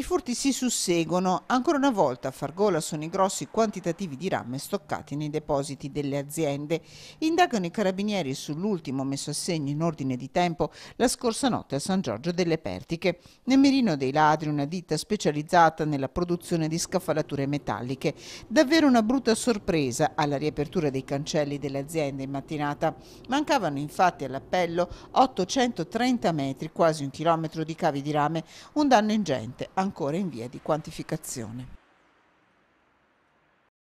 I furti si susseguono, ancora una volta a far gola sono i grossi quantitativi di rame stoccati nei depositi delle aziende. Indagano i carabinieri sull'ultimo messo a segno in ordine di tempo la scorsa notte a San Giorgio delle Pertiche. Nel mirino dei ladri una ditta specializzata nella produzione di scaffalature metalliche. Davvero una brutta sorpresa alla riapertura dei cancelli dell'azienda in mattinata. Mancavano infatti all'appello 830 metri, quasi un chilometro di cavi di rame, un danno ingente, ancora ancora in via di quantificazione.